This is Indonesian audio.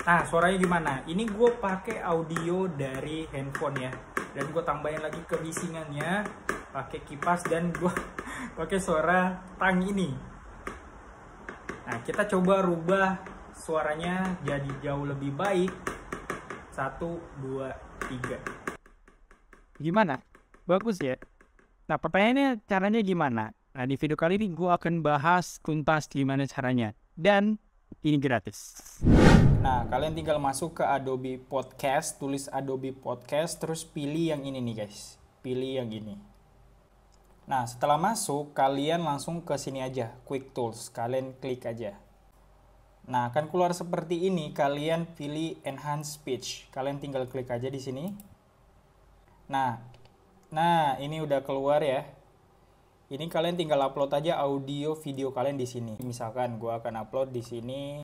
Nah, suaranya gimana? Ini gue pakai audio dari handphone ya. Dan gue tambahin lagi kebisingannya pakai kipas dan gue pakai suara tang ini. Nah, kita coba rubah suaranya jadi jauh lebih baik. Satu, dua, tiga. Gimana? Bagus ya? Nah, pertanyaannya caranya gimana? Nah, di video kali ini gue akan bahas kuntas gimana caranya. Dan ini gratis. Nah, kalian tinggal masuk ke Adobe Podcast, tulis Adobe Podcast, terus pilih yang ini nih guys. Pilih yang ini. Nah, setelah masuk, kalian langsung ke sini aja, Quick Tools. Kalian klik aja. Nah, akan keluar seperti ini. Kalian pilih Enhance Speech. Kalian tinggal klik aja di sini. Nah, nah ini udah keluar ya. Ini kalian tinggal upload aja audio video kalian di sini. Misalkan gue akan upload di sini.